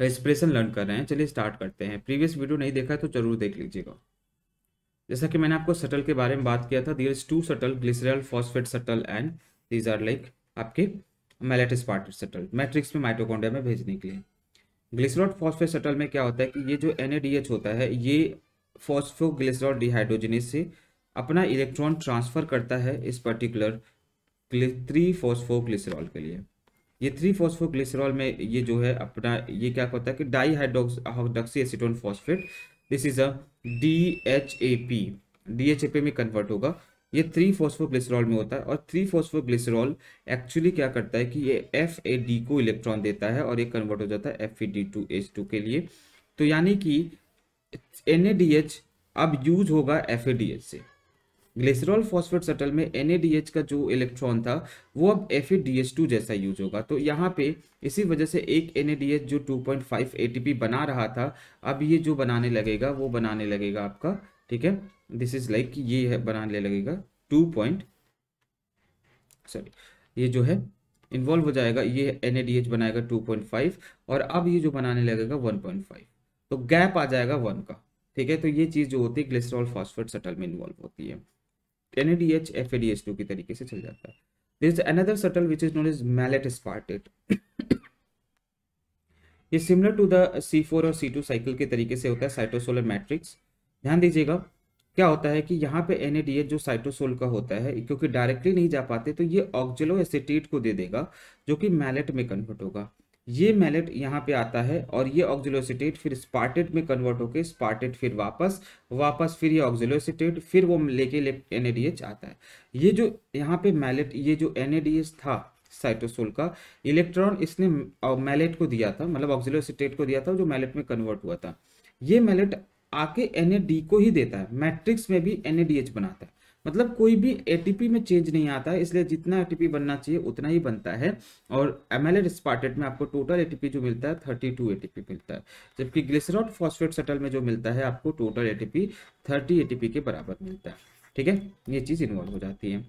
Expression तो learn कर रहे हैं चलिए स्टार्ट करते हैं प्रीवियस वीडियो नहीं देखा है तो जरूर देख लीजिएगा जैसा कि मैंने आपको सटल के बारे में बात किया था there is two shuttle glycerol phosphate shuttle and these are like आपके मेलेटिस पार्ट सटल मैट्रिक्स में माइटोकॉन्ड्रिया में भेजने के लिए ग्लिसरॉल फॉस्फेट सटल में क्या होता है कि ये जो एन होता है ये फॉस्फोग्लिसरॉल डिहाइड्रोजनेस से अपना इलेक्ट्रॉन ट्रांसफ़र करता है इस पर्टिकुलर थ्री फॉस्फोग्लिसरॉल के लिए ये थ्री फॉस्फोग्लिसरॉल में ये जो है अपना ये क्या होता है कि di hydroxy acetone phosphate this is a D H A P D H A P में कन्वर्ट होगा ये थ्री फॉस्फोग्लिसरॉल में होता है और थ्री फॉस्फोग्लिसरॉल एक्चुअली क्या करता है कि ये एफ ए डी को इलेक्ट्रॉन देता है और ये कन्वर्ट हो जाता है एफ डी टू टू के लिए तो यानी कि एन अब यूज होगा एफ से ग्लेसरॉल फॉस्फेट सटल में एन का जो इलेक्ट्रॉन था वो अब एफ जैसा यूज होगा तो यहाँ पे इसी वजह से एक एन जो 2.5 एटीपी बना रहा था अब ये जो बनाने लगेगा वो बनाने लगेगा आपका ठीक है दिस इज लाइक ये है बनाने लगेगा टू पॉइंट सॉरी ये जो है इन्वॉल्व हो जाएगा ये एन बनाएगा टू और अब ये जो बनाने लगेगा वन तो गैप आ जाएगा वन का ठीक है तो ये चीज़ जो होती है ग्लिसरॉल फॉस्फेट सटल में इन्वॉल्व होती है N A D H F A D H two की तरीके से चल जाता है this another shuttle which is known is malate aspartate ये similar to the C four और सी टू साइकिल के तरीके से होता है साइटोसोलर मैट्रिक्स ध्यान दीजिएगा क्या होता है कि यहाँ पे एन जो साइटोसोल का होता है क्योंकि डायरेक्टली नहीं जा पाते तो ये ऑक्जिलो एसिटेट को दे देगा जो कि मैलेट में कन्वर्ट होगा ये मैलेट यहाँ पे आता है और ये ऑक्जिलोसिटेट फिर स्पार्टेट में कन्वर्ट होकर स्पार्टेट फिर वापस वापस फिर ये ऑक्जिलोसिटेट फिर वो लेके ले एन आता है ये जो यहाँ पे मैलेट ये जो एन था साइटोसोल का इलेक्ट्रॉन इसने मैलेट को दिया था मतलब ऑक्जिलोसिटेट को दिया था जो मैलेट में कन्वर्ट हुआ था ये मैलेट आके एन को ही देता है मैट्रिक्स में भी एन बनाता है मतलब कोई भी एटीपी में चेंज नहीं आता है इसलिए जितना एटीपी बनना चाहिए उतना ही बनता है और एमएलएड एल में आपको टोटल एटीपी जो मिलता है थर्टी टू मिलता है जबकि ग्लिसरॉल फॉस्फेट सटल में जो मिलता है आपको टोटल एटीपी थर्टी एटीपी के बराबर मिलता है ठीक है ये चीज़ इन्वॉल्व हो जाती है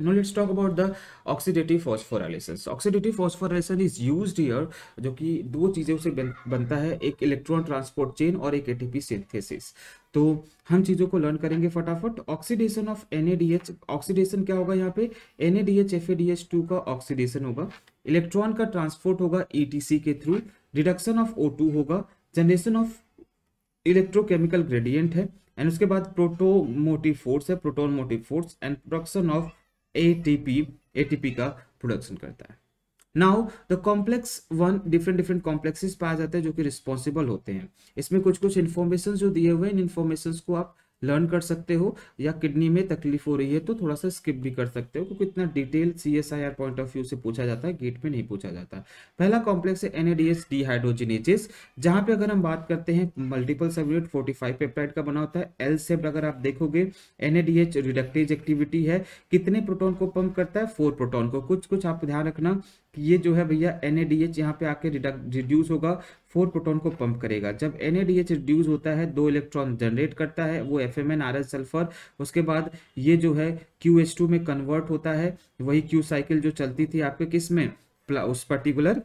Now let's talk about the oxidative phosphorylations. Oxidative phosphorylation is used here जो कि दो चीज़ों से बनता है एक इलेक्ट्रॉन ट्रांसपोर्ट चेन और एक एटीपी सिंथेसिस तो हम चीज़ों को लर्न करेंगे फटाफट ऑक्सीडेशन ऑफ एनएडीएच ऑक्सीडेशन क्या होगा यहाँ पे एनएडीएच एफएडीएच2 का ऑक्सीडेशन होगा इलेक्ट्रॉन का ट्रांसपोर्ट होगा ईटीसी e के थ्रू रिडक्शन ऑफ ओ होगा जनरेशन ऑफ इलेक्ट्रोकेमिकल ग्रेडियंट है एंड उसके बाद प्रोटोमोटिव फोर्स है proton motive force and production of ATP ATP का प्रोडक्शन करता है now the complex one different different complexes पाए जाते हैं जो कि रिस्पॉन्सिबल होते हैं इसमें कुछ कुछ इन्फॉर्मेशन जो दिए हुए इन इन्फॉर्मेशन को आप लर्न कर सकते हो या किडनी में तकलीफ हो रही है तो थोड़ा सा स्किप भी कर सकते हो क्योंकि इतना detail C S I R point of view से पूछा जाता है गेट में नहीं पूछा जाता पहला कॉम्प्लेक्स है एनएडीएस डीहाइड्रोजिनेजेस जहां पे अगर हम बात करते हैं मल्टीपल सबरेट फोर्टी फाइव पेप्टाइड का बना होता है एल सेप्ट अगर आप देखोगे एनएडीएच रिडक्टेज एक्टिविटी है कितने प्रोटोन को पंप करता है फोर प्रोटोन को कुछ कुछ आप ध्यान रखना कि ये जो है भैया एन ए डी एच यहाँ पे आके रिड्यूस होगा फोर प्रोटोन को पंप करेगा जब N A D H reduce होता है दो इलेक्ट्रॉन जनरेट करता है वो F M N R S sulphur उसके बाद ये जो है क्यू एच टू में कन्वर्ट होता है वही क्यू साइकिल जो चलती थी आपके किस में उस पर्टिकुलर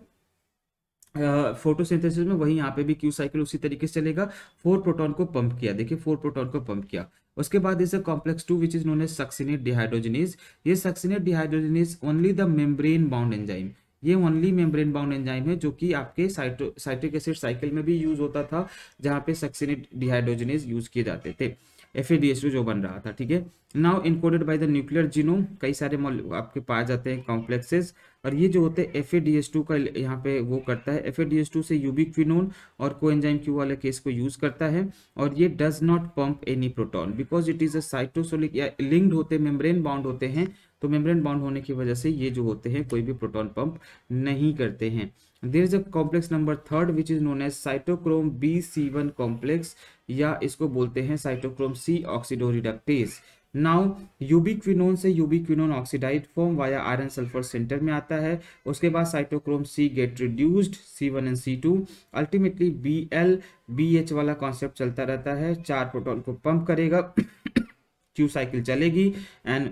फोटोसिंथेसिस में वही यहाँ पे भी क्यू साइकिल उसी तरीके से चलेगा फोर प्रोटॉन को पंप किया देखिए फोर प्रोटॉन को पंप किया उसके बाद इसे complex two which is known succinate dehydrogenase ये succinate dehydrogenase only the membrane bound enzyme ये ओनली मेम्ब्रेन बाउंड एंजाइम है जो कि आपके साइटो साइट्रिक एसिड साइकिल में भी यूज होता था जहाँ पे सक्सिनेट डिहाइड्रोजनीज यूज किए जाते थे एफ जो बन रहा था ठीक है now encoded by the nuclear genome कई सारे आपके पाए जाते हैं कॉम्प्लेक्सेज और ये जो होते हैं F A D S two का यहाँ पे वो करता है F A D S two से यूबिक्विनोन और को एंजाइम क्यू वाले केस को यूज़ करता है और ये does not pump any proton because it is a cytosolic या लिंक्ड होते मेम्ब्रेन बाउंड होते हैं तो मेम्ब्रेन बाउंड होने की वजह से ये जो होते हैं कोई भी प्रोटॉन पंप नहीं करते हैं there is a complex number third which is known as cytochrome B C one complex या इसको बोलते हैं साइटोक्रोम सी ऑक्सीडोरिडक्टेज नाउ यूबिक्विनोन से ubiquinone oxidised form via iron sulphur centre में आता है उसके बाद cytochrome C get reduced C one and C two ultimately B L B H वाला कॉन्सेप्ट चलता रहता है चार प्रोटोन को पंप करेगा क्यू साइकिल चलेगी and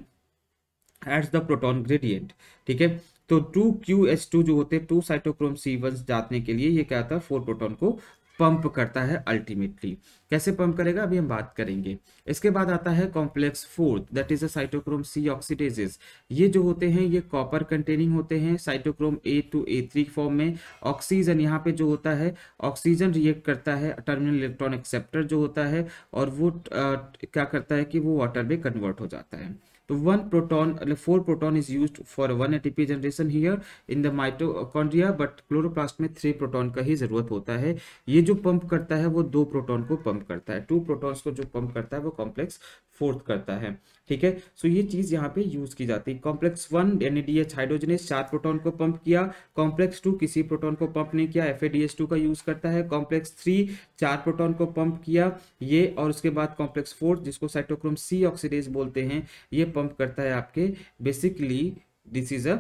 it's the proton gradient ठीक है तो टू क्यू एच टू जो होते हैं टू साइटोक्रोम सी वन जाने के लिए ये क्या होता है फोर प्रोटोन को पंप करता है अल्टीमेटली कैसे पंप करेगा अभी हम बात करेंगे इसके बाद आता है complex fourth that is cytochrome C oxidases ये जो होते हैं ये कॉपर कंटेनिंग होते हैं cytochrome A to A three form में ऑक्सीजन यहाँ पे जो होता है ऑक्सीजन रिएक्ट करता है टर्मिनल इलेक्ट्रॉन एक्सेप्टर जो होता है और वो आ, क्या करता है कि वो वाटर में कन्वर्ट हो जाता है one proton four proton is use for one ATP generation here in the mitochondria but chloroplast में थ्री प्रोटोन का ही जरूरत होता है ये जो पंप करता है वो दो प्रोटोन को पंप करता है टू प्रोटोन को जो पंप करता है वो कॉम्प्लेक्स फोर्थ करता है ठीक है सो ये चीज यहाँ पे यूज की जाती है कॉम्प्लेक्स वन एनएडीएच हाइड्रोजनेस चार प्रोटॉन को पंप किया कॉम्प्लेक्स टू किसी प्रोटॉन को पंप नहीं किया एफ टू का यूज करता है कॉम्प्लेक्स थ्री चार प्रोटॉन को पंप किया ये और उसके बाद कॉम्प्लेक्स फोर जिसको साइटोक्रोम सी ऑक्सीडेज बोलते हैं ये पंप करता है आपके basically this is a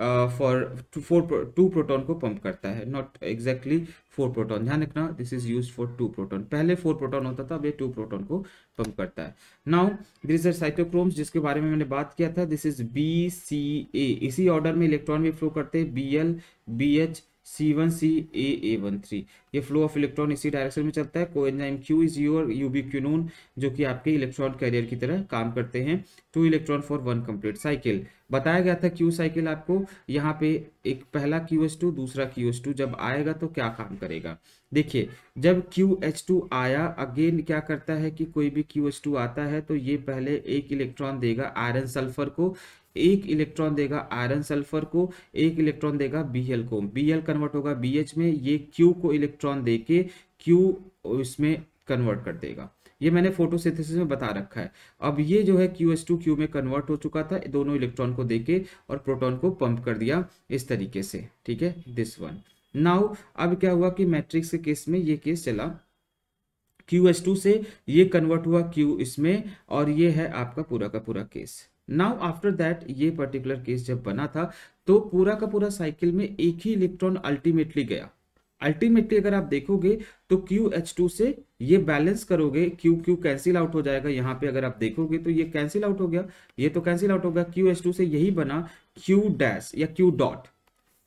for four two proton को पंप करता है नॉट एग्जैक्टली फोर प्रोटॉन ध्यान रखना this is use for two proton पहले फोर प्रोटॉन होता था अब ये टू प्रोटॉन को पंप करता है नाउ दिस आर साइटोक्रोम्स जिसके बारे में मैंने बात किया था this is B C A इसी ऑर्डर में इलेक्ट्रॉन भी फ्लो करते हैं B L B H C one C A A one three ये फ्लो ऑफ इलेक्ट्रॉन इसी डायरेक्शन में चलता है coenzyme Q is your quinone जो कि आपके इलेक्ट्रॉन कैरियर की तरह काम करते हैं two electron for one complete cycle बताया गया था क्यू साइकिल आपको यहाँ पे एक पहला क्यू एच टू दूसरा क्यू एच टू जब आएगा तो क्या काम करेगा देखिए जब क्यू एच टू आया अगेन क्या करता है कि कोई भी क्यू एच टू आता है तो ये पहले एक इलेक्ट्रॉन देगा आयरन सल्फर को एक इलेक्ट्रॉन देगा आयरन सल्फर को एक इलेक्ट्रॉन देगा बीएल को बीएल कन्वर्ट होगा बीएच में ये क्यू को इलेक्ट्रॉन देके क्यू इसमें कन्वर्ट कर देगा ये मैंने फोटोसिंथेसिस में बता रखा है अब ये जो है क्यू एस टू क्यू में कन्वर्ट हो चुका था दोनों इलेक्ट्रॉन को देके और प्रोटॉन को पंप कर दिया इस तरीके से ठीक है दिस वन नाउ अब क्या हुआ कि मैट्रिक्स के केस में ये केस चला क्यू एस टू से ये कन्वर्ट हुआ क्यू इसमें और ये है आपका पूरा का पूरा केस नाउ आफ्टर दैट ये पर्टिकुलर केस जब बना था तो पूरा का पूरा साइकिल में एक ही इलेक्ट्रॉन अल्टीमेटली गया अल्टीमेटली अगर आप देखोगे तो क्यू एच टू से ये बैलेंस करोगे क्यू क्यू कैंसिल आउट हो जाएगा यहाँ पे अगर आप देखोगे तो ये कैंसिल आउट हो गया ये तो कैंसिल आउट हो गया क्यू एच टू से यही बना क्यू डैश या क्यू डॉट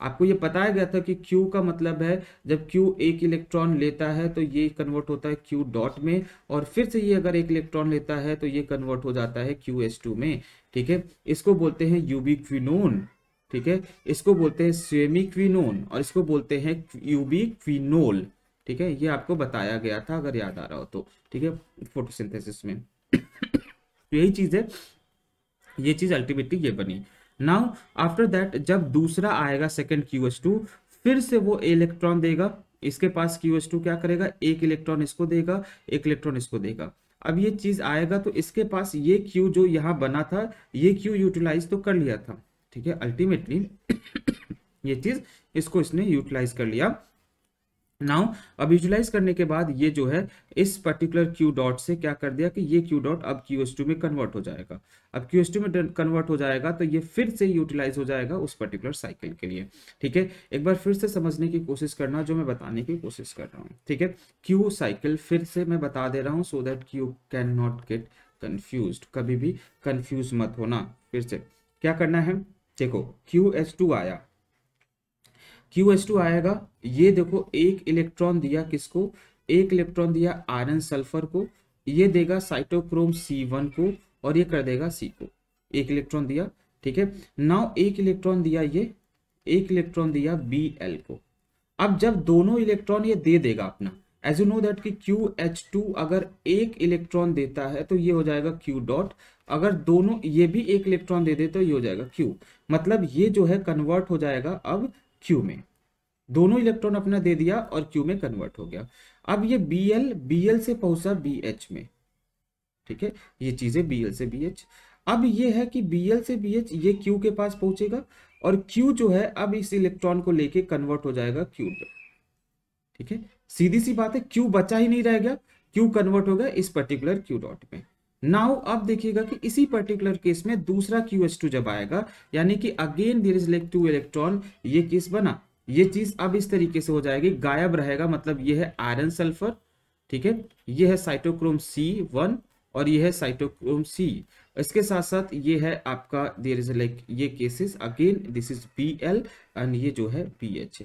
आपको ये बताया गया था कि Q का मतलब है जब Q एक इलेक्ट्रॉन लेता है तो ये कन्वर्ट होता है Q डॉट में और फिर से ये अगर एक इलेक्ट्रॉन लेता है तो ये कन्वर्ट हो जाता है क्यू एस टू में ठीक है इसको बोलते हैं यूबीक्विनोन ठीक है इसको बोलते हैं स्वेमिक्विनोन और इसको बोलते हैं यूबिक्विनोल ठीक है ये आपको बताया गया था अगर याद आ रहा हो तो ठीक है फोटोसिंथेसिस में तो यही चीज है ये चीज अल्टीमेटली ये बनी नाउ आफ्टर दैट जब दूसरा आएगा सेकेंड क्यू एस टू फिर से वो इलेक्ट्रॉन देगा इसके पास क्यू एस टू क्या करेगा एक इलेक्ट्रॉन इसको देगा एक इलेक्ट्रॉन इसको देगा अब ये चीज आएगा तो इसके पास ये क्यू जो यहाँ बना था ये क्यू यूटिलाइज तो कर लिया था ठीक है अल्टीमेटली ये चीज इसको इसने यूटिलाइज कर लिया नाउ अब विजुलाइज करने के बाद ये जो है इस पर्टिकुलर क्यू डॉट से क्या कर दिया कि ये क्यू डॉट अब क्यू एस टू में कन्वर्ट हो जाएगा अब क्यू एस टू में कन्वर्ट हो जाएगा तो ये फिर से यूटिलाइज हो जाएगा उस पर्टिकुलर साइकिल के लिए ठीक है एक बार फिर से समझने की कोशिश करना जो मैं बताने की कोशिश कर रहा हूँ ठीक है क्यू साइकिल फिर से मैं बता दे रहा हूँ so that Q can not get confuse कभी भी कन्फ्यूज मत होना फिर से क्या करना है देखो क्यू एस टू आया क्यू एच टू आएगा ये देखो एक इलेक्ट्रॉन दिया किसको एक इलेक्ट्रॉन दिया आयरन सल्फर को ये देगा साइटोक्रोम सी वन को और ये कर देगा सी को एक इलेक्ट्रॉन दिया ठीक है नाउ एक इलेक्ट्रॉन दिया ये एक इलेक्ट्रॉन दिया बी एल को अब जब दोनों इलेक्ट्रॉन ये दे देगा अपना एज यू नो दैट कि क्यू एच टू अगर एक इलेक्ट्रॉन देता है तो ये हो जाएगा क्यू डॉट अगर दोनों ये भी एक इलेक्ट्रॉन दे दे तो ये हो जाएगा क्यू मतलब ये जो है कन्वर्ट हो जाएगा अब क्यू में दोनों इलेक्ट्रॉन अपना दे दिया और क्यू में कन्वर्ट हो गया अब ये बी एल बी एल से पहुंचा बी एच में ठीक है ये चीजें बी एल से बी एच अब ये है कि बी एल से बी एच ये क्यू के पास पहुंचेगा और क्यू जो है अब इस इलेक्ट्रॉन को लेके कन्वर्ट हो जाएगा क्यू पे ठीक है सीधी सी बात है क्यू बचा ही नहीं रह गया क्यू कन्वर्ट हो गया इस पर्टिकुलर क्यू डॉट में नाउ अब देखिएगा कि इसी पर्टिकुलर केस में दूसरा क्यू एच टू जब आएगा यानी कि again there is like two electron ये केस बना ये चीज अब इस तरीके से हो जाएगी गायब रहेगा मतलब ये है आयरन सल्फर ठीक है ये है साइटोक्रोम सी वन और ये है साइटोक्रोम सी इसके साथ साथ ये है आपका देर इज लाइक ये cases again this is B L and ये जो है B H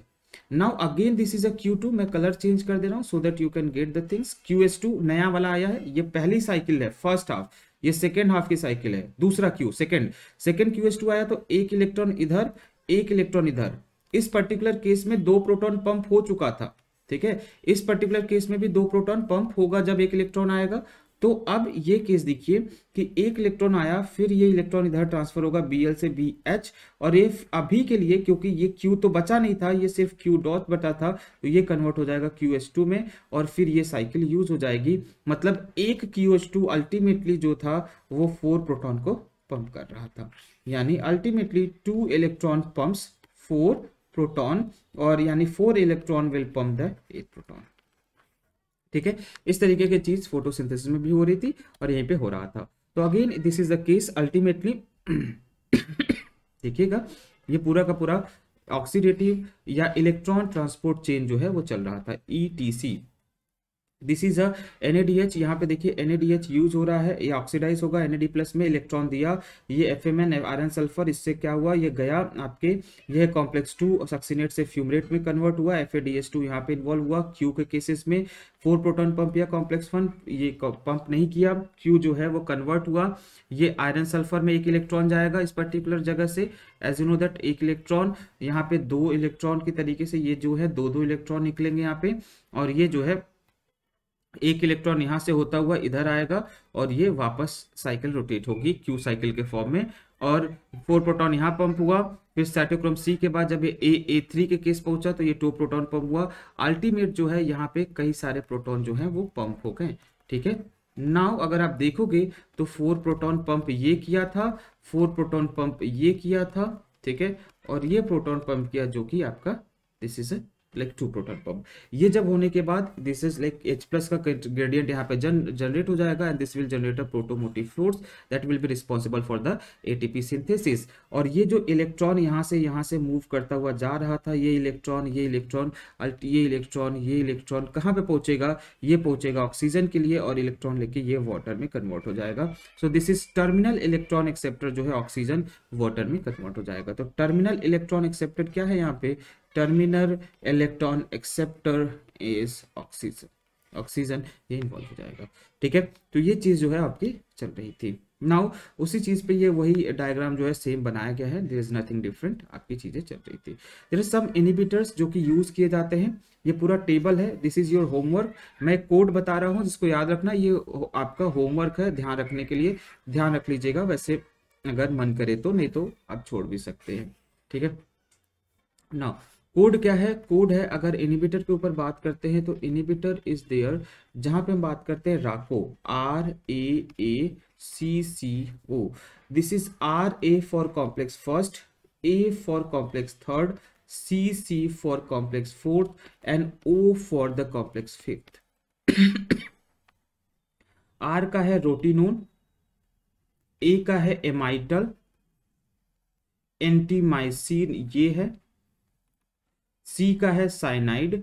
now again this is a Q2 मैं कलर चेंज कर दे रहा हूँ so that you can get the things QS2 नया वाला आया है ये पहली साइकिल है फर्स्ट हाफ ये सेकेंड हाफ की साइकिल है दूसरा Q सेकेंड सेकेंड QS2 आया तो एक इलेक्ट्रॉन इधर एक इलेक्ट्रॉन इधर इस पर्टिकुलर केस में दो प्रोटॉन पंप हो चुका था ठीक है इस पर्टिकुलर केस में भी दो प्रोटॉन पंप होगा जब एक इलेक्ट्रॉन आएगा तो अब ये केस देखिए कि एक इलेक्ट्रॉन आया फिर ये इलेक्ट्रॉन इधर ट्रांसफर होगा बी एल से बी एच और ये अभी के लिए क्योंकि ये क्यू तो बचा नहीं था ये सिर्फ क्यू डॉट बचा था तो ये कन्वर्ट हो जाएगा क्यू एच टू में और फिर ये साइकिल यूज हो जाएगी मतलब एक क्यू एच टू अल्टीमेटली जो था वो फोर प्रोटॉन को पंप कर रहा था यानी ultimately two electron pump four proton और यानी four electron will pump the eight proton ठीक है इस तरीके की चीज़ फोटोसिंथेसिस में भी हो रही थी और यहीं पे हो रहा था तो again this is the case ultimately देखिएगा ये पूरा का पूरा ऑक्सीडेटिव या इलेक्ट्रॉन ट्रांसपोर्ट चेन जो है वो चल रहा था E e this is N A D H यहाँ पे देखिए N A D H use हो रहा है ये ऑक्सीडाइज होगा एन ए डी प्लस में इलेक्ट्रॉन दिया ये F M N iron sulphur इससे क्या हुआ ये गया आपके यह कॉम्प्लेक्स टू सक्सीनेट से फ्यूमरेट में कन्वर्ट हुआ F A D H two यहाँ पे इन्वॉल्व हुआ क्यू के केसेस में फोर प्रोटोन पंप या कॉम्प्लेक्स वन ये पंप नहीं किया क्यू जो है वो कन्वर्ट हुआ ये आयरन सल्फर में एक इलेक्ट्रॉन जाएगा इस पर्टिकुलर जगह से एज यू नो दैट एक इलेक्ट्रॉन यहाँ पे दो इलेक्ट्रॉन के तरीके से ये जो है दो दो इलेक्ट्रॉन निकलेंगे यहाँ पे और ये जो है एक इलेक्ट्रॉन यहां से होता हुआ इधर आएगा और ये वापस साइकिल रोटेट होगी क्यू साइकिल के फॉर्म में और फोर प्रोटॉन यहाँ पंप हुआ फिर साइटोक्रोम सी के बाद जब ये ए ए थ्री के केस पहुंचा तो ये टू प्रोटॉन पंप हुआ अल्टीमेट जो है यहाँ पे कई सारे प्रोटॉन जो है वो पंप हो गए ठीक है नाउ अगर आप देखोगे तो फोर प्रोटॉन पंप ये किया था फोर प्रोटॉन पंप ये किया था ठीक है और ये प्रोटॉन पंप किया जो कि आपका this is like two proton pump ये जब होने के बाद this is like H plus का ग्रेडियंट यहाँ पे जन जनरेट हो जाएगा and this will generate a protomotive force that will be responsible for the ATP synthesis और ये जो इलेक्ट्रॉन यहाँ से यहाँ से मूव करता हुआ जा रहा था ये इलेक्ट्रॉन ये इलेक्ट्रॉन ये इलेक्ट्रॉन ये इलेक्ट्रॉन कहाँ पे पहुंचेगा ये पहुंचेगा ऑक्सीजन के लिए और इलेक्ट्रॉन लेके ये वाटर में कन्वर्ट हो जाएगा so this is terminal electron acceptor जो है ऑक्सीजन वाटर में कन्वर्ट हो जाएगा तो टर्मिनल इलेक्ट्रॉन एक्सेप्टर क्या है यहाँ पे terminal electron acceptor is oxygen oxygen ये इन्वॉल्व हो जाएगा ठीक है तो ये चीज़ जो है आपकी चल रही थी नाउ उसी चीज़ पे ये वही डायग्राम जो है सेम बनाया गया है देर इज़ नथिंग डिफरेंट आपकी चीज़ें चल रही थी देर इज सम इनिबिटर्स जो कि यूज़ किए जाते हैं ये पूरा टेबल है दिस इज़ योर होमवर्क मैं कोड बता रहा हूँ जिसको याद रखना ये आपका होमवर्क है ध्यान रखने के लिए ध्यान रख लीजिएगा वैसे अगर मन करे तो नहीं तो आप छोड़ भी सकते हैं ठीक है नाउ कोड क्या है कोड है अगर इनिबिटर के ऊपर बात करते हैं तो इनिबिटर इज देयर जहां पे हम बात करते हैं राको R A A C C O this is R A for complex first A for complex third C C for complex fourth and O for the complex fifth R का है रोटिनोन ए का है एमाइटल एंटीमाइसिन ये है सी का है साइनाइड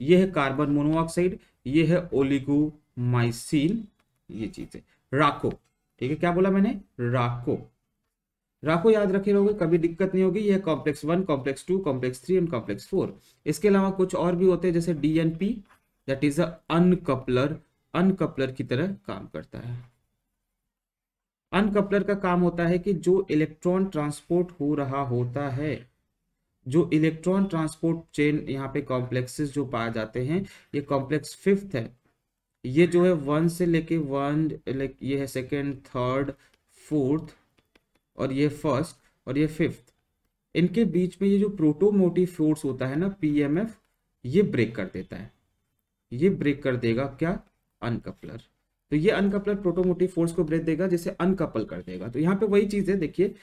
यह है कार्बन मोनोऑक्साइड यह है ओलिगोमाइसिन ये चीज है राको ठीक है क्या बोला मैंने राको राको याद रखे रहोगे कभी दिक्कत नहीं होगी यह complex one complex two complex three and complex four इसके अलावा कुछ और भी होते हैं जैसे DNP that is uncoupler uncoupler की तरह काम करता है अनकपलर का काम होता है कि जो इलेक्ट्रॉन ट्रांसपोर्ट हो रहा होता है जो इलेक्ट्रॉन ट्रांसपोर्ट चेन यहाँ पे कॉम्प्लेक्सेस जो पाए जाते हैं ये कॉम्प्लेक्स फिफ्थ है ये जो है वन से लेके वन लाइक ये है सेकेंड थर्ड फोर्थ और ये फर्स्ट और ये फिफ्थ इनके बीच में ये जो प्रोटोमोटिव फोर्स होता है ना पी ये ब्रेक कर देता है ये ब्रेक कर देगा क्या अनकपलर तो ये अनकपलर प्रोटोमोटिव फोर्स को ब्रेक देगा जिसे अनकपल कर देगा तो यहाँ पे वही चीज है देखिए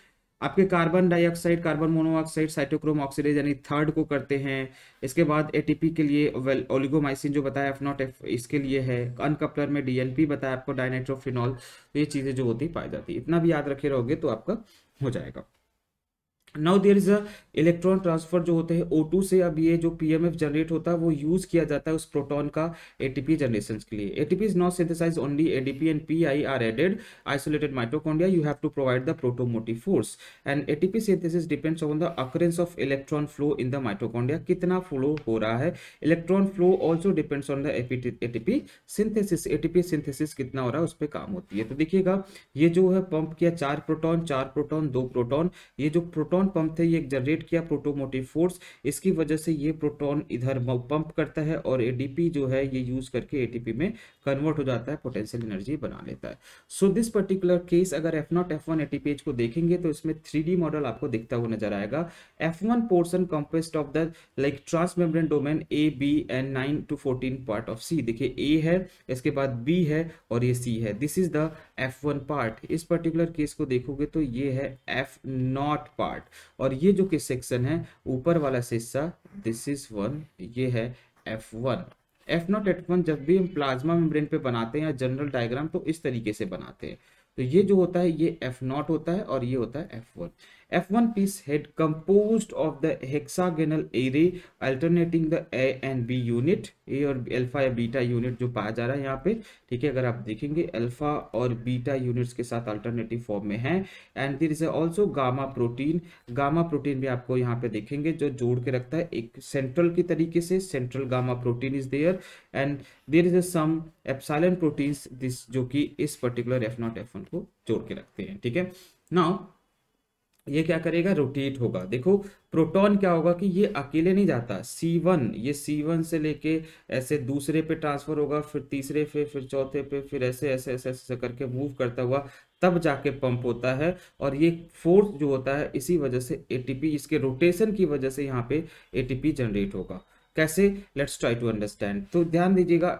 आपके carbon dioxide carbon monoxide cytochrome oxidase यानी थर्ड को करते हैं इसके बाद एटीपी के लिए वेल ओलिगोमाइसिन जो बताया एफ नॉट एफ इसके लिए है अनकपलर में डीएनपी बताया आपको डायनाइट्रोफिनॉल तो ये चीज़ें जो होती पाई जाती इतना भी याद रखे रहोगे तो आपका हो जाएगा now there is a electron transfer जो होते हैं ओ टू से अब ये जो पी एम एफ जनरेट होता है वो यूज किया जाता है उस प्रोटोन का ए टी पी जनरेशन के लिए A T P is not synthesize only A D P and P I are added isolated mitochondria you have to provide the protomotive force and A T P synthesis depends on the occurrence of electron flow in the mitochondria कितना flow हो रहा है electron flow also depends on the A T ATP synthesis P synthesis कितना हो रहा है उस पर काम होती है तो देखिएगा ये जो है पंप किया चार प्रोटोन चार प्रोटोन दो प्रोटोन ये जो प्रोटोन प्रोटॉन पंप थे ये जनरेट किया प्रोटोमोटिव फोर्स इसकी वजह से ये प्रोटॉन इधर पंप करता है और एडीपी जो है ये यूज करके एटीपी में कन्वर्ट हो जाता है पोटेंशियल एनर्जी बना लेता है सो दिस पर्टिकुलर केस अगर F naught F one page को देखेंगे तो इसमें थ्री मॉडल आपको दिखता हुआ नजर आएगा F one portion composed of the like transmembrane domain A B and nine to fourteen part of C देखिए ए है इसके बाद बी है और ये सी है this is the F one part इस पर्टिकुलर केस को देखोगे तो ये है एफ नॉट पार्ट और ये जो कि सेक्शन है ऊपर वाला हिस्सा दिस इज वन ये है F one F naught at one जब भी हम प्लाज्मा मेम्ब्रेन पे बनाते हैं या जनरल डायग्राम तो इस तरीके से बनाते हैं तो ये जो होता है ये एफ नॉट होता है और ये होता है F one F1 piece head composed of the hexagonal array alternating the A and B unit A और alpha या beta unit जो पाया जा रहा है यहाँ पे ठीक है अगर आप देखेंगे alpha और beta units के साथ alternative form में है and there is also gamma protein, gamma protein भी आपको यहाँ पे देखेंगे जो जोड़ के रखता है एक सेंट्रल की तरीके से central gamma protein is there and there is some epsilon proteins this जो कि इस particular F0 F1 को जोड़ के रखते हैं ठीक है नाउ ये क्या करेगा रोटेट होगा देखो प्रोटॉन क्या होगा कि ये अकेले नहीं जाता C1 ये C1 से लेके ऐसे दूसरे पे ट्रांसफर होगा फिर तीसरे पे फिर चौथे पे फिर ऐसे ऐसे ऐसे ऐसे करके मूव करता हुआ तब जाके पंप होता है और ये फोर्थ जो होता है इसी वजह से एटीपी इसके रोटेशन की वजह से यहाँ पे एटीपी जनरेट होगा कैसे लेट्स ट्राई टू अंडरस्टैंड तो ध्यान दीजिएगा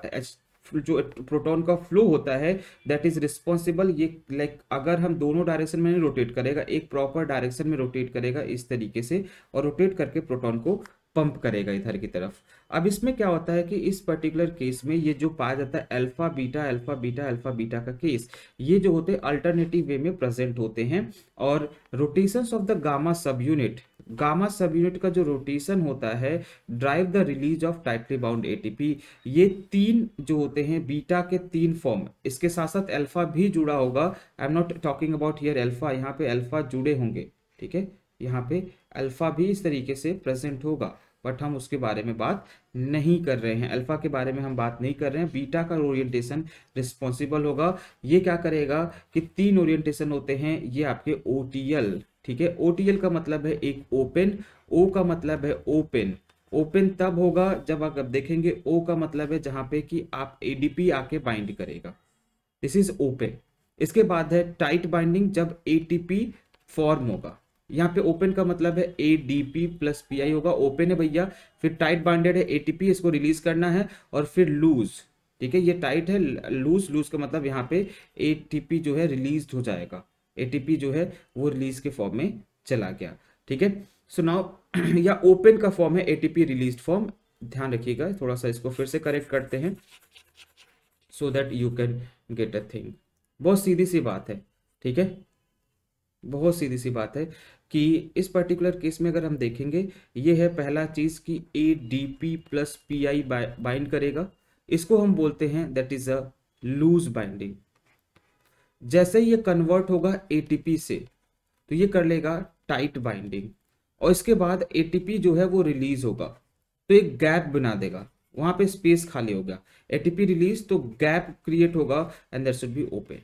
जो प्रोटॉन का फ्लो होता है दैट इज रिस्पॉन्सिबल ये लाइक like, अगर हम दोनों डायरेक्शन में रोटेट करेगा एक प्रॉपर डायरेक्शन में रोटेट करेगा इस तरीके से और रोटेट करके प्रोटॉन को पंप करेगा इधर की तरफ अब इसमें क्या होता है कि इस पर्टिकुलर केस में ये जो पाया जाता है alpha beta alpha beta alpha beta का केस ये जो होते हैं अल्टरनेटिव वे में प्रेजेंट होते हैं और rotations of the gamma subunit gamma subunit का जो रोटेशन होता है drive the release of tightly bound ATP ये तीन जो होते हैं बीटा के तीन फॉर्म इसके साथ साथ अल्फा भी जुड़ा होगा I am not talking about here alpha यहाँ पे अल्फा जुड़े होंगे ठीक है यहाँ पे अल्फा भी इस तरीके से प्रेजेंट होगा बट हम उसके बारे में बात नहीं कर रहे हैं अल्फा के बारे में हम बात नहीं कर रहे हैं बीटा का ओरिएंटेशन रिस्पॉन्सिबल होगा ये क्या करेगा कि तीन ओरिएंटेशन होते हैं ये आपके ओ ठीक है ओटीएल का मतलब है एक ओपन ओ का मतलब है ओपन ओपन तब होगा जब आप देखेंगे ओ का मतलब है जहां पे कि आप एडीपी आके बाइंड करेगा दिस इज ओपन इसके बाद है टाइट बाइंडिंग जब एटीपी फॉर्म होगा यहाँ पे ओपन का मतलब है A D P plus P I होगा ओपन है भैया फिर टाइट बाइंडेड है एटीपी इसको रिलीज करना है और फिर लूज ठीक है ये टाइट है लूज लूज का मतलब यहाँ पे एटीपी जो है रिलीज हो जाएगा एटीपी जो है वो रिलीज के फॉर्म में चला गया ठीक है सो नाउ या ओपन का फॉर्म है एटीपी रिलीज फॉर्म ध्यान रखिएगा थोड़ा सा इसको फिर से करेक्ट करते हैं so that you can get a thing बहुत सीधी सी बात है ठीक है बहुत सीधी सी बात है कि इस पर्टिकुलर केस में अगर हम देखेंगे ये है पहला चीज़ कि A D P plus P I bind करेगा इसको हम बोलते हैं that is a loose binding जैसे ये कन्वर्ट होगा एटीपी से तो ये कर लेगा टाइट बाइंडिंग और इसके बाद एटीपी जो है वो रिलीज होगा तो एक गैप बना देगा वहां पे स्पेस खाली हो गया एटीपी रिलीज तो गैप क्रिएट होगा and there should be open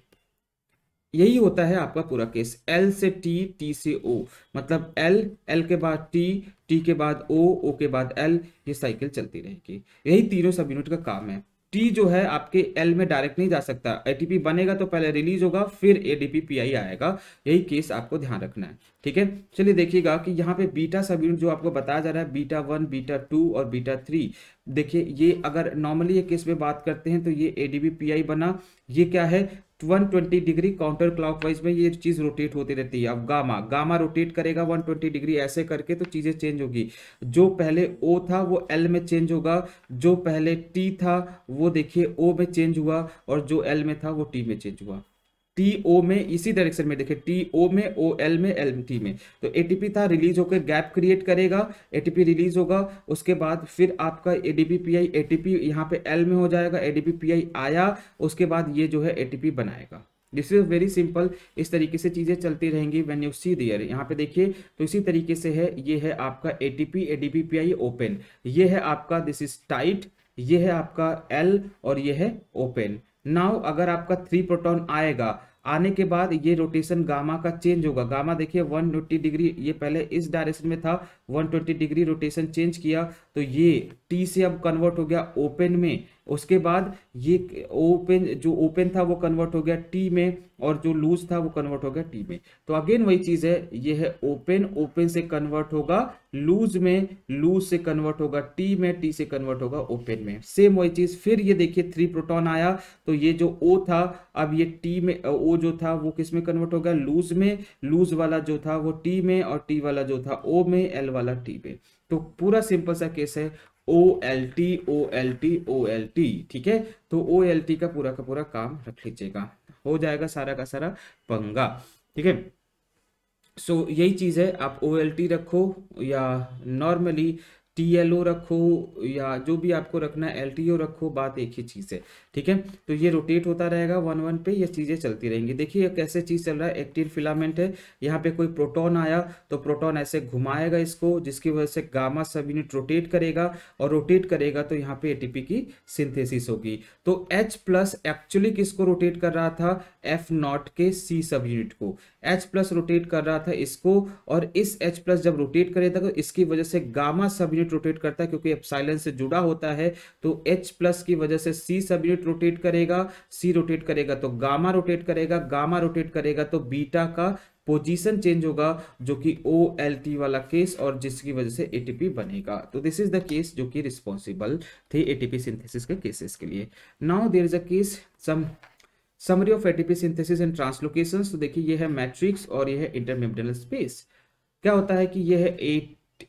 यही होता है आपका पूरा केस एल से टी टी से ओ मतलब एल एल के बाद टी टी के बाद ओ ओ के बाद एल ये साइकिल चलती रहेगी यही तीनों सब यूनिट का काम है टी जो है आपके एल में डायरेक्ट नहीं जा सकता एटीपी बनेगा तो पहले रिलीज होगा फिर एडीपी पीआई आएगा यही केस आपको ध्यान रखना है ठीक है चलिए देखिएगा कि यहाँ पे बीटा सब यूनिट जो आपको बताया जा रहा है बीटा वन बीटा टू और बीटा थ्री देखिए ये अगर नॉर्मली ये केस में बात करते हैं तो ये एडीपी पीआई बना ये क्या है 120 डिग्री काउंटर क्लॉकवाइज में ये चीज़ रोटेट होती रहती है अब गामा गामा रोटेट करेगा 120 डिग्री ऐसे करके तो चीज़ें चेंज होगी जो पहले ओ था वो एल में चेंज होगा जो पहले टी था वो देखिए ओ में चेंज हुआ और जो एल में था वो टी में चेंज हुआ टी ओ में इसी डायरेक्शन में देखें टी ओ में ओ एल में एल टी में तो ए टी पी था रिलीज होकर गैप क्रिएट करेगा ए टी पी रिलीज होगा उसके बाद फिर आपका A D P P I A T P यहाँ पे एल में हो जाएगा A D P P I आया उसके बाद ये जो है ए टी पी बनाएगा दिस इज वेरी सिंपल इस तरीके से चीज़ें चलती रहेंगी वैन यू सी दियर यहाँ पे देखिए तो इसी तरीके से है ये है आपका A T P A D P P I open ये है आपका दिस इज टाइट ये है आपका एल और ये है ओपन नाउ अगर आपका थ्री प्रोटॉन आएगा आने के बाद ये रोटेशन गामा का चेंज होगा गामा देखिए 180 डिग्री ये पहले इस डायरेक्शन में था 120 डिग्री रोटेशन चेंज किया तो ये टी से अब कन्वर्ट हो गया ओपन में उसके बाद ये ओपन जो ओपन था वो कन्वर्ट हो गया टी में और जो लूज था वो कन्वर्ट हो गया टी में तो अगेन वही चीज है ये है ओपन ओपन से कन्वर्ट होगा लूज में लूज से कन्वर्ट होगा टी में टी से कन्वर्ट होगा ओपन में सेम वही चीज फिर ये देखिए थ्री प्रोटॉन आया तो ये जो ओ था अब ये टी में ओ जो था वो किस में कन्वर्ट हो गया लूज में लूज वाला जो था वो टी में और टी वाला जो था ओ में एल वाला टी पे तो पूरा सिंपल सा केस है O L T O L T O L T ठीक है तो ओ एल टी का पूरा का पूरा काम रख लीजिएगा हो जाएगा सारा का सारा पंगा ठीक है सो यही चीज़ है आप ओ एल टी रखो या नॉर्मली टी एल ओ रखो या जो भी आपको रखना है एल टी ओ रखो बात एक ही चीज़ है ठीक है तो ये रोटेट होता रहेगा वन वन पे ये चीज़ें चलती रहेंगी देखिए ये कैसे चीज़ चल रहा है एक्टिन फिलामेंट है यहाँ पे कोई प्रोटॉन आया तो प्रोटॉन ऐसे घुमाएगा इसको जिसकी वजह से गामा सब यूनिट रोटेट करेगा और रोटेट करेगा तो यहाँ पे पी की सिंथेसिस होगी तो एच प्लस एक्चुअली किसको रोटेट कर रहा था एफ नॉट के सी सब यूनिट को एच प्लस रोटेट कर रहा था इसको और इस एच प्लस जब रोटेट करेगा तो इसकी वजह से गामा सब यूनिट यूनिट रोटेट करता है क्योंकि एप्साइलन से जुड़ा होता है तो एच प्लस की वजह से सी सब यूनिट रोटेट करेगा सी रोटेट करेगा तो गामा रोटेट करेगा गामा रोटेट करेगा तो बीटा का पोजीशन चेंज होगा जो कि ओ एल टी वाला केस और जिसकी वजह से एटीपी बनेगा तो दिस इज द केस जो कि रिस्पॉन्सिबल थे एटीपी सिंथेसिस के केसेस के लिए now there is a case सम summary of ATP synthesis and translocation तो देखिए यह है मैट्रिक्स और यह है इंटरमेमडल स्पेस क्या होता है कि यह है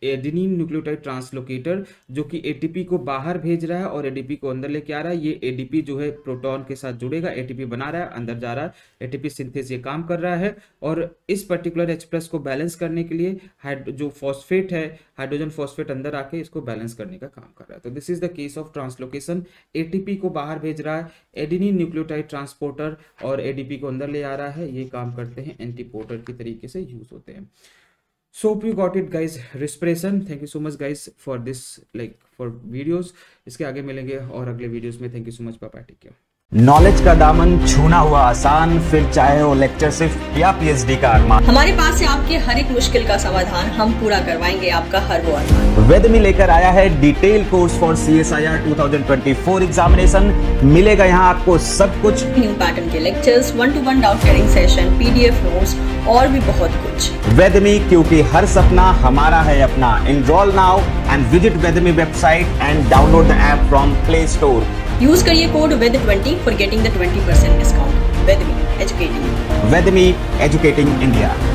एडिनिन न्यूक्लियोटाइड ट्रांसलोकेटर जो कि एटीपी को बाहर भेज रहा है और एडीपी को अंदर लेके आ रहा है ये एडीपी जो है प्रोटॉन के साथ जुड़ेगा एटीपी बना रहा है अंदर जा रहा है एटीपी सिंथेसिस ये काम कर रहा है और इस पर्टिकुलर एच प्लस को बैलेंस करने के लिए जो फॉस्फेट है हाइड्रोजन फॉस्फेट अंदर आके इसको बैलेंस करने का काम कर रहा है तो this is the case of translocation ATP को बाहर भेज रहा है एडिनिन न्यूक्लियोटाइड ट्रांसपोर्टर और एडीपी को अंदर ले आ रहा है ये काम करते हैं एंटीपोर्टर के तरीके से यूज होते हैं so you got it guys respiration thank you so much guys for this like for videos इसके आगे मिलेंगे और अगले वीडियोज में थैंक यू सो मच पापा टेक केयर नॉलेज का दामन छूना हुआ आसान फिर चाहे वो लेक्चर सिर्फ या पीएचडी का अरमान हमारे पास से आपके हर एक मुश्किल का समाधान हम पूरा करवाएंगे आपका हर वो अरमान वेद में लेकर आया है detail course for C S I R two thousand twenty four examination मिलेगा यहाँ आपको सब कुछ न्यू पैटर्न के lectures one to one doubt carrying session PDF note और भी बहुत कुछ वेदमी क्योंकि हर सपना हमारा है अपना इनरोल नाउ एंड विजिट वेदमी website and download the app from Play Store use करिए कोड वेद twenty for getting the twenty percent discount with me educating with me educating India